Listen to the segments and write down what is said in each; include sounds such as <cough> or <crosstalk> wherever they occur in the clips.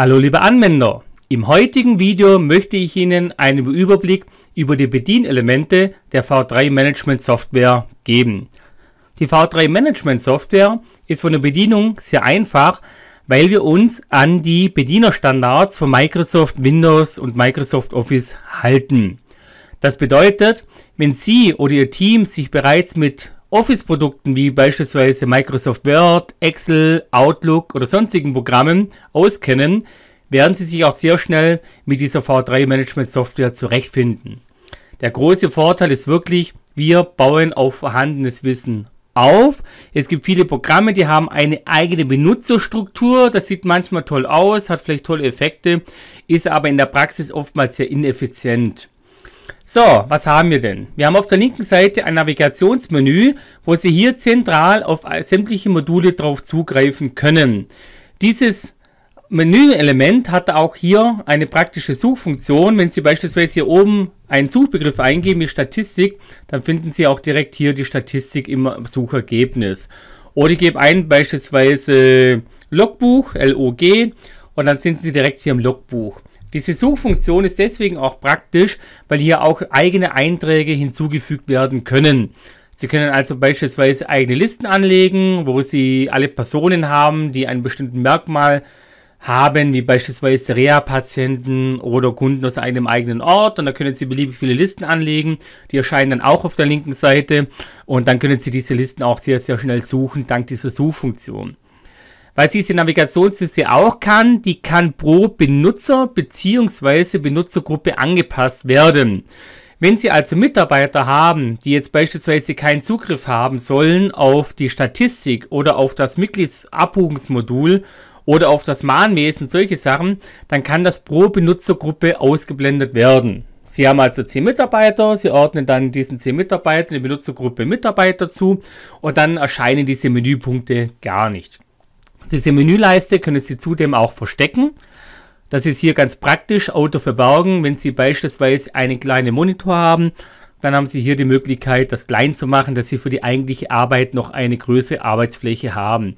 Hallo liebe Anwender! Im heutigen Video möchte ich Ihnen einen Überblick über die Bedienelemente der V3 Management Software geben. Die V3 Management Software ist von der Bedienung sehr einfach, weil wir uns an die Bedienerstandards von Microsoft Windows und Microsoft Office halten. Das bedeutet, wenn Sie oder Ihr Team sich bereits mit Office-Produkten wie beispielsweise Microsoft Word, Excel, Outlook oder sonstigen Programmen auskennen, werden Sie sich auch sehr schnell mit dieser V3-Management-Software zurechtfinden. Der große Vorteil ist wirklich, wir bauen auf vorhandenes Wissen auf. Es gibt viele Programme, die haben eine eigene Benutzerstruktur. Das sieht manchmal toll aus, hat vielleicht tolle Effekte, ist aber in der Praxis oftmals sehr ineffizient. So, was haben wir denn? Wir haben auf der linken Seite ein Navigationsmenü, wo Sie hier zentral auf sämtliche Module drauf zugreifen können. Dieses Menüelement hat auch hier eine praktische Suchfunktion. Wenn Sie beispielsweise hier oben einen Suchbegriff eingeben wie Statistik, dann finden Sie auch direkt hier die Statistik im Suchergebnis. Oder ich gebe ein beispielsweise Logbuch, L-O-G, und dann sind Sie direkt hier im Logbuch. Diese Suchfunktion ist deswegen auch praktisch, weil hier auch eigene Einträge hinzugefügt werden können. Sie können also beispielsweise eigene Listen anlegen, wo Sie alle Personen haben, die ein bestimmten Merkmal haben, wie beispielsweise Reha-Patienten oder Kunden aus einem eigenen Ort. Und da können Sie beliebig viele Listen anlegen. Die erscheinen dann auch auf der linken Seite. Und dann können Sie diese Listen auch sehr, sehr schnell suchen, dank dieser Suchfunktion was diese Navigationsliste auch kann, die kann pro Benutzer bzw. Benutzergruppe angepasst werden. Wenn Sie also Mitarbeiter haben, die jetzt beispielsweise keinen Zugriff haben sollen auf die Statistik oder auf das Mitgliedsabbuchungsmodul oder auf das Mahnwesen, solche Sachen, dann kann das pro Benutzergruppe ausgeblendet werden. Sie haben also 10 Mitarbeiter, Sie ordnen dann diesen 10 Mitarbeitern die Benutzergruppe Mitarbeiter zu und dann erscheinen diese Menüpunkte gar nicht. Diese Menüleiste können Sie zudem auch verstecken. Das ist hier ganz praktisch, Auto verborgen. Wenn Sie beispielsweise einen kleinen Monitor haben, dann haben Sie hier die Möglichkeit, das klein zu machen, dass Sie für die eigentliche Arbeit noch eine größere Arbeitsfläche haben.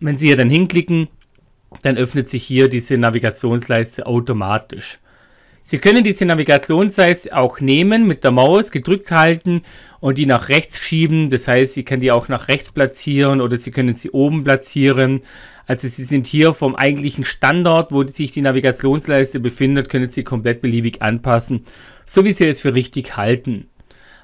Wenn Sie hier dann hinklicken, dann öffnet sich hier diese Navigationsleiste automatisch. Sie können diese Navigationsleiste auch nehmen, mit der Maus gedrückt halten und die nach rechts schieben. Das heißt, Sie können die auch nach rechts platzieren oder Sie können sie oben platzieren. Also Sie sind hier vom eigentlichen Standort, wo sich die Navigationsleiste befindet, können Sie komplett beliebig anpassen, so wie Sie es für richtig halten.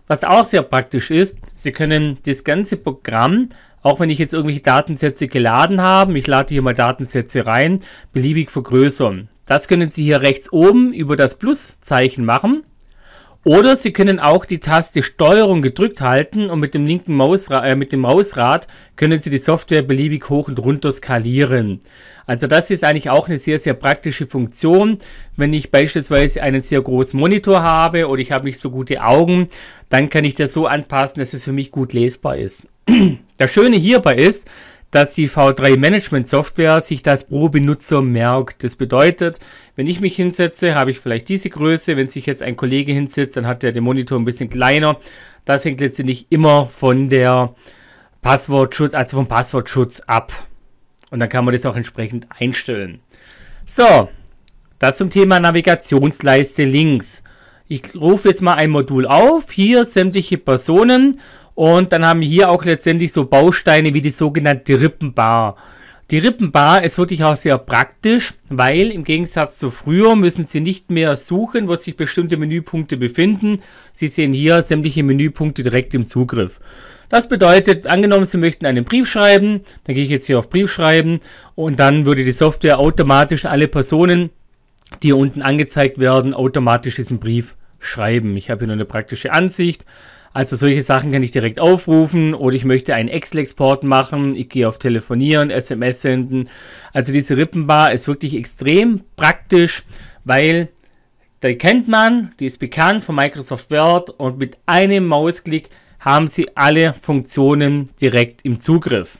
Was auch sehr praktisch ist, Sie können das ganze Programm auch wenn ich jetzt irgendwelche Datensätze geladen habe, ich lade hier mal Datensätze rein, beliebig vergrößern. Das können Sie hier rechts oben über das Pluszeichen machen. Oder Sie können auch die Taste Steuerung gedrückt halten und mit dem linken Mausra äh, mit dem Mausrad können Sie die Software beliebig hoch und runter skalieren. Also das ist eigentlich auch eine sehr, sehr praktische Funktion. Wenn ich beispielsweise einen sehr großen Monitor habe oder ich habe nicht so gute Augen, dann kann ich das so anpassen, dass es für mich gut lesbar ist. <clears throat> Das Schöne hierbei ist, dass die V3 Management Software sich das pro Benutzer merkt. Das bedeutet, wenn ich mich hinsetze, habe ich vielleicht diese Größe. Wenn sich jetzt ein Kollege hinsetzt, dann hat er den Monitor ein bisschen kleiner. Das hängt letztendlich immer von der Passwortschutz, also vom Passwortschutz ab. Und dann kann man das auch entsprechend einstellen. So, das zum Thema Navigationsleiste links. Ich rufe jetzt mal ein Modul auf, hier sämtliche Personen und dann haben wir hier auch letztendlich so Bausteine wie die sogenannte Rippenbar. Die Rippenbar ist wirklich auch sehr praktisch, weil im Gegensatz zu früher müssen Sie nicht mehr suchen, wo sich bestimmte Menüpunkte befinden. Sie sehen hier sämtliche Menüpunkte direkt im Zugriff. Das bedeutet, angenommen Sie möchten einen Brief schreiben, dann gehe ich jetzt hier auf Brief schreiben und dann würde die Software automatisch alle Personen, die hier unten angezeigt werden, automatisch diesen Brief schreiben. Ich habe hier noch eine praktische Ansicht. Also solche Sachen kann ich direkt aufrufen oder ich möchte einen Excel-Export machen, ich gehe auf Telefonieren, SMS senden. Also diese Rippenbar ist wirklich extrem praktisch, weil die kennt man, die ist bekannt von Microsoft Word und mit einem Mausklick haben Sie alle Funktionen direkt im Zugriff.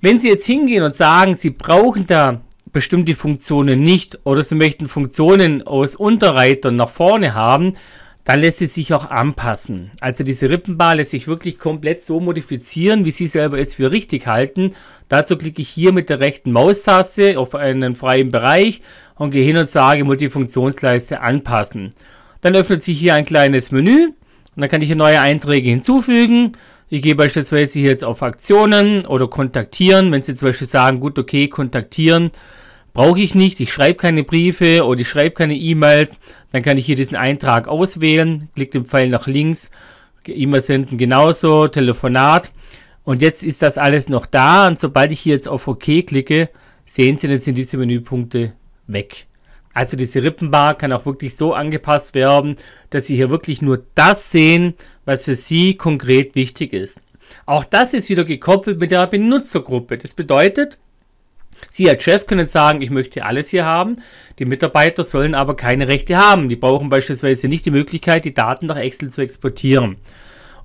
Wenn Sie jetzt hingehen und sagen, Sie brauchen da bestimmte Funktionen nicht oder Sie möchten Funktionen aus Unterreitern nach vorne haben, dann lässt sie sich auch anpassen. Also diese Rippenbar lässt sich wirklich komplett so modifizieren, wie Sie selber es für richtig halten. Dazu klicke ich hier mit der rechten Maustaste auf einen freien Bereich und gehe hin und sage Multifunktionsleiste anpassen. Dann öffnet sich hier ein kleines Menü und dann kann ich hier neue Einträge hinzufügen. Ich gehe beispielsweise hier jetzt auf Aktionen oder kontaktieren, wenn Sie zum Beispiel sagen, gut, okay, kontaktieren brauche ich nicht, ich schreibe keine Briefe oder ich schreibe keine E-Mails, dann kann ich hier diesen Eintrag auswählen, klicke den Pfeil nach links, E-Mail senden genauso, Telefonat und jetzt ist das alles noch da und sobald ich hier jetzt auf OK klicke, sehen Sie, dann sind diese Menüpunkte weg. Also diese Rippenbar kann auch wirklich so angepasst werden, dass Sie hier wirklich nur das sehen, was für Sie konkret wichtig ist. Auch das ist wieder gekoppelt mit der Benutzergruppe. Das bedeutet, Sie als Chef können sagen, ich möchte alles hier haben. Die Mitarbeiter sollen aber keine Rechte haben. Die brauchen beispielsweise nicht die Möglichkeit, die Daten nach Excel zu exportieren.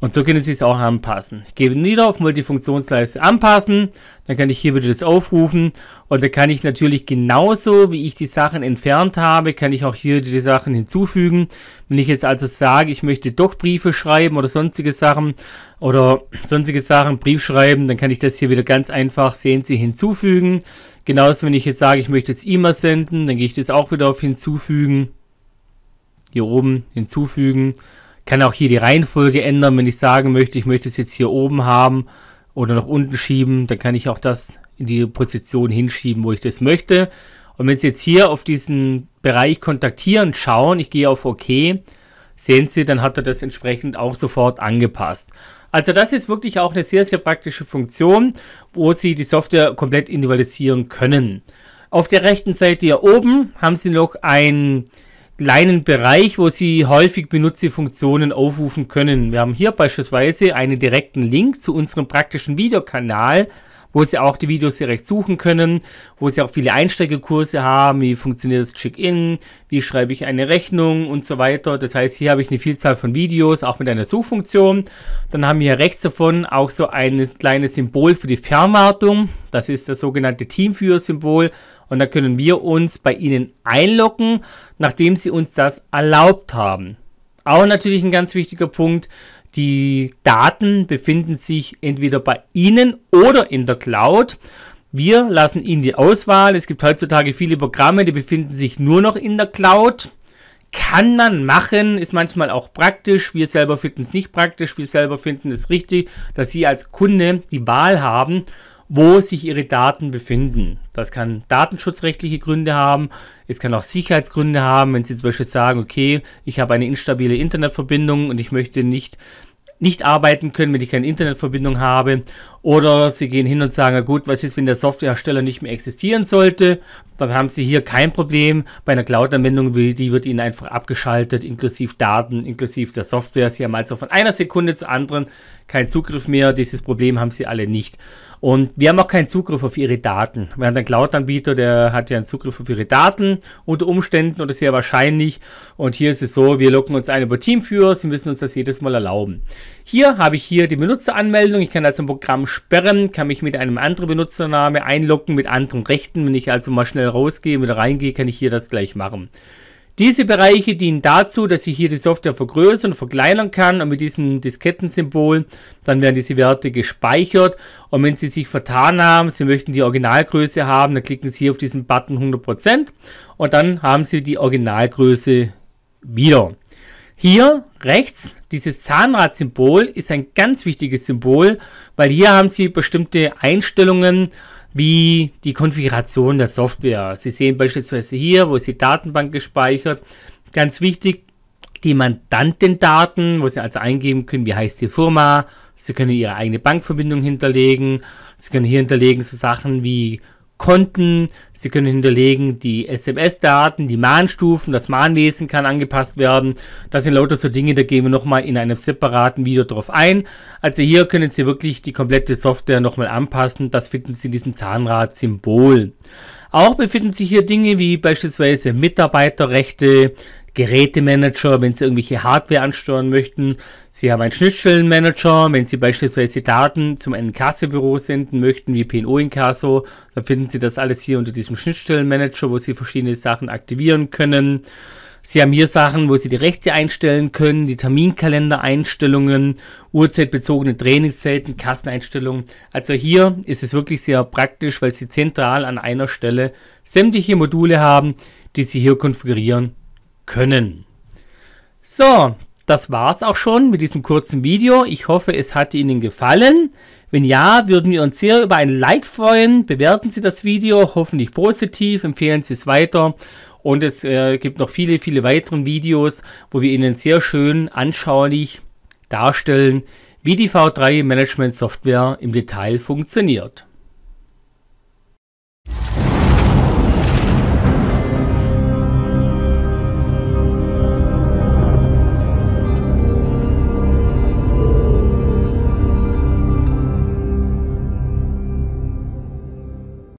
Und so können Sie es auch anpassen. Ich gehe wieder auf Multifunktionsleiste anpassen, dann kann ich hier wieder das aufrufen und dann kann ich natürlich genauso, wie ich die Sachen entfernt habe, kann ich auch hier die Sachen hinzufügen. Wenn ich jetzt also sage, ich möchte doch Briefe schreiben oder sonstige Sachen oder sonstige Sachen, Brief schreiben, dann kann ich das hier wieder ganz einfach, sehen Sie, hinzufügen. Genauso, wenn ich jetzt sage, ich möchte jetzt E-Mail senden, dann gehe ich das auch wieder auf hinzufügen. Hier oben hinzufügen kann auch hier die Reihenfolge ändern, wenn ich sagen möchte, ich möchte es jetzt hier oben haben oder nach unten schieben, dann kann ich auch das in die Position hinschieben, wo ich das möchte. Und wenn Sie jetzt hier auf diesen Bereich kontaktieren schauen, ich gehe auf OK, sehen Sie, dann hat er das entsprechend auch sofort angepasst. Also das ist wirklich auch eine sehr, sehr praktische Funktion, wo Sie die Software komplett individualisieren können. Auf der rechten Seite hier oben haben Sie noch ein kleinen Bereich, wo Sie häufig benutzte Funktionen aufrufen können. Wir haben hier beispielsweise einen direkten Link zu unserem praktischen Videokanal, wo Sie auch die Videos direkt suchen können, wo Sie auch viele Einsteigerkurse haben, wie funktioniert das Check-in, wie schreibe ich eine Rechnung und so weiter. Das heißt, hier habe ich eine Vielzahl von Videos, auch mit einer Suchfunktion. Dann haben wir hier rechts davon auch so ein kleines Symbol für die Fernwartung. Das ist das sogenannte teamführer symbol und dann können wir uns bei ihnen einloggen, nachdem sie uns das erlaubt haben. Auch natürlich ein ganz wichtiger Punkt. Die Daten befinden sich entweder bei Ihnen oder in der Cloud. Wir lassen Ihnen die Auswahl. Es gibt heutzutage viele Programme, die befinden sich nur noch in der Cloud. Kann man machen, ist manchmal auch praktisch. Wir selber finden es nicht praktisch. Wir selber finden es richtig, dass Sie als Kunde die Wahl haben wo sich ihre Daten befinden. Das kann datenschutzrechtliche Gründe haben, es kann auch Sicherheitsgründe haben, wenn Sie zum Beispiel sagen, okay, ich habe eine instabile Internetverbindung und ich möchte nicht nicht arbeiten können, wenn ich keine Internetverbindung habe. Oder sie gehen hin und sagen, gut, was ist, wenn der Softwarehersteller nicht mehr existieren sollte? Dann haben sie hier kein Problem. Bei einer Cloud-Anwendung, die wird ihnen einfach abgeschaltet, inklusive Daten, inklusive der Software. Sie haben also von einer Sekunde zur anderen keinen Zugriff mehr. Dieses Problem haben sie alle nicht. Und wir haben auch keinen Zugriff auf ihre Daten. Wir haben einen Cloud-Anbieter, der hat ja einen Zugriff auf ihre Daten unter Umständen oder sehr wahrscheinlich. Und hier ist es so, wir locken uns ein über Teamführer. sie müssen uns das jedes Mal erlauben. Hier habe ich hier die Benutzeranmeldung. Ich kann also ein Programm sperren, kann mich mit einem anderen Benutzername einloggen, mit anderen Rechten. Wenn ich also mal schnell rausgehe, wieder reingehe, kann ich hier das gleich machen. Diese Bereiche dienen dazu, dass ich hier die Software vergrößern und verkleinern kann und mit diesem Diskettensymbol dann werden diese Werte gespeichert und wenn Sie sich vertan haben, Sie möchten die Originalgröße haben, dann klicken Sie hier auf diesen Button 100% und dann haben Sie die Originalgröße wieder. Hier rechts, dieses Zahnradsymbol ist ein ganz wichtiges Symbol, weil hier haben Sie bestimmte Einstellungen, wie die Konfiguration der Software. Sie sehen beispielsweise hier, wo ist die Datenbank gespeichert. Ganz wichtig, die Mandantendaten, wo Sie also eingeben können, wie heißt die Firma. Sie können Ihre eigene Bankverbindung hinterlegen. Sie können hier hinterlegen so Sachen wie Konten. Sie können hinterlegen die SMS-Daten, die Mahnstufen, das Mahnwesen kann angepasst werden. Das sind lauter so Dinge, da gehen wir nochmal in einem separaten Video drauf ein. Also hier können Sie wirklich die komplette Software nochmal anpassen. Das finden Sie in diesem Zahnrad-Symbol. Auch befinden sich hier Dinge wie beispielsweise Mitarbeiterrechte, Gerätemanager, wenn Sie irgendwelche Hardware ansteuern möchten. Sie haben einen Schnittstellenmanager, wenn Sie beispielsweise Daten zum Inkassebüro senden möchten, wie PNO-Inkasso, dann finden Sie das alles hier unter diesem Schnittstellenmanager, wo Sie verschiedene Sachen aktivieren können. Sie haben hier Sachen, wo Sie die Rechte einstellen können, die Terminkalendereinstellungen, Uhrzeitbezogene Trainingszeiten, Kasseneinstellungen. Also hier ist es wirklich sehr praktisch, weil Sie zentral an einer Stelle sämtliche Module haben, die Sie hier konfigurieren können. So, das war es auch schon mit diesem kurzen Video. Ich hoffe, es hat Ihnen gefallen. Wenn ja, würden wir uns sehr über ein Like freuen. Bewerten Sie das Video, hoffentlich positiv, empfehlen Sie es weiter. Und es äh, gibt noch viele, viele weitere Videos, wo wir Ihnen sehr schön anschaulich darstellen, wie die V3 Management Software im Detail funktioniert.